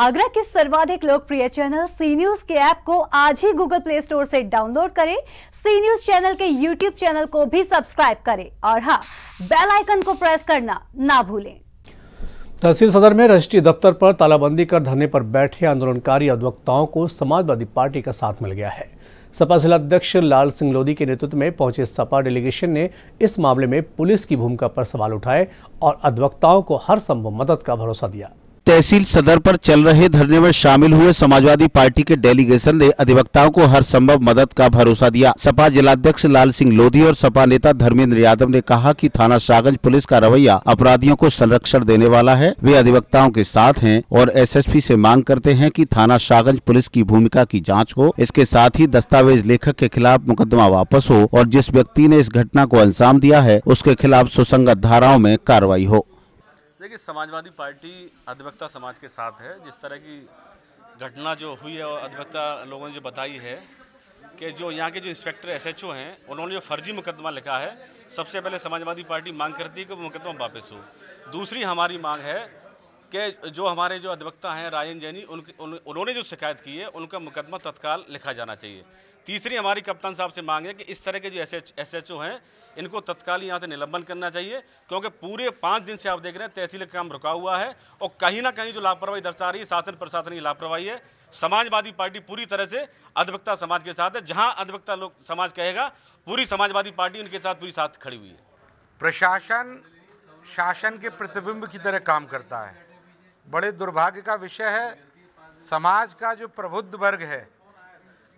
आगरा के सर्वाधिक लोकप्रिय चैनल सी न्यूज के ऐप को आज ही गूगल प्ले स्टोर से डाउनलोड करें सी न्यूज चैनल के यूट्यूब चैनल को भी सब्सक्राइब करें और हाँ बेल आइकन को प्रेस करना ना भूलें तहसील सदर में राष्ट्रीय दफ्तर पर तालाबंदी कर धरने पर बैठे आंदोलनकारी अधिवक्ताओं को समाजवादी पार्टी का साथ मिल गया है सपा जिलाध्यक्ष लाल सिंह लोधी के नेतृत्व में पहुंचे सपा डेलीगेशन ने इस मामले में पुलिस की भूमिका पर सवाल उठाए और अधिवक्ताओं को हर संभव मदद का भरोसा दिया तहसील सदर पर चल रहे धरने में शामिल हुए समाजवादी पार्टी के डेलीगेशन ने अधिवक्ताओं को हर संभव मदद का भरोसा दिया सपा जिलाध्यक्ष लाल सिंह लोधी और सपा नेता धर्मेंद्र यादव ने कहा कि थाना सागंज पुलिस का रवैया अपराधियों को संरक्षण देने वाला है वे अधिवक्ताओं के साथ हैं और पी ऐसी मांग करते हैं की थाना सागंज पुलिस की भूमिका की जाँच हो इसके साथ ही दस्तावेज लेखक के खिलाफ मुकदमा वापस हो और जिस व्यक्ति ने इस घटना को अंजाम दिया है उसके खिलाफ सुसंगत धाराओं में कार्रवाई हो देखिए समाजवादी पार्टी अधिवक्ता समाज के साथ है जिस तरह की घटना जो हुई है और अधिवक्ता लोगों ने जो बताई है कि जो यहाँ के जो इंस्पेक्टर एसएचओ हैं उन्होंने जो फर्जी मुकदमा लिखा है सबसे पहले समाजवादी पार्टी मांग करती है कि वो मुकदमा वापस हो दूसरी हमारी मांग है के जो हमारे जो अधिवक्ता हैं राजन जैनी उनके उन, उन्होंने जो शिकायत की है उनका मुकदमा तत्काल लिखा जाना चाहिए तीसरी हमारी कप्तान साहब से मांग है कि इस तरह के जो S H S H O हैं इनको तत्काल यहाँ से निलंबन करना चाहिए क्योंकि पूरे पाँच दिन से आप देख रहे हैं तहसील का काम रुका हुआ है और कहीं ना कहीं जो लापरवाही दर्शा रही है शासन प्रशासन की लापरवाही है समाजवादी पार्टी पूरी तरह से अधिवक्ता समाज के साथ है जहाँ अधिवक्ता लोग समाज कहेगा पूरी समाजवादी पार्टी उनके साथ पूरी साथ खड़ी हुई है प्रशासन शासन के प्रतिबिंब की तरह काम करता है बड़े दुर्भाग्य का विषय है समाज का जो प्रबुद्ध वर्ग है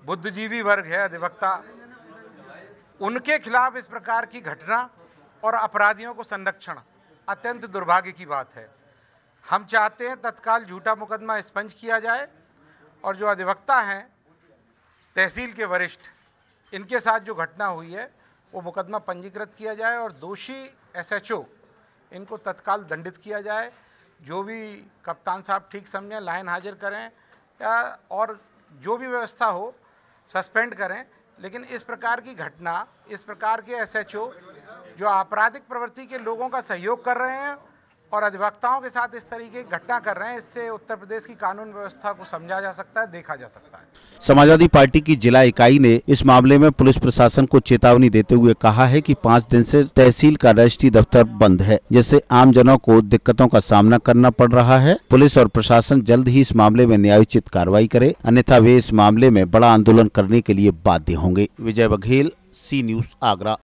बुद्धिजीवी वर्ग है अधिवक्ता उनके खिलाफ इस प्रकार की घटना और अपराधियों को संरक्षण अत्यंत दुर्भाग्य की बात है हम चाहते हैं तत्काल झूठा मुकदमा स्पंज किया जाए और जो अधिवक्ता हैं तहसील के वरिष्ठ इनके साथ जो घटना हुई है वो मुकदमा पंजीकृत किया जाए और दोषी एसएचओ इनको तत्काल दंडित किया जाए जो भी कप्तान साहब ठीक समझें लाइन हाजिर करें या और जो भी व्यवस्था हो सस्पेंड करें लेकिन इस प्रकार की घटना इस प्रकार के एसएचओ जो आपराधिक प्रवृत्ति के लोगों का सहयोग कर रहे हैं और अधिवक्ताओं के साथ इस तरीके की घटना कर रहे हैं इससे उत्तर प्रदेश की कानून व्यवस्था को समझा जा सकता है देखा जा सकता है समाजवादी पार्टी की जिला इकाई ने इस मामले में पुलिस प्रशासन को चेतावनी देते हुए कहा है कि पाँच दिन से तहसील का रजिस्ट्री दफ्तर बंद है जिससे आमजनों को दिक्कतों का सामना करना पड़ रहा है पुलिस और प्रशासन जल्द ही इस मामले में न्यायोचित कार्रवाई करे अन्यथा वे इस मामले में बड़ा आंदोलन करने के लिए बाध्य होंगे विजय बघेल सी न्यूज आगरा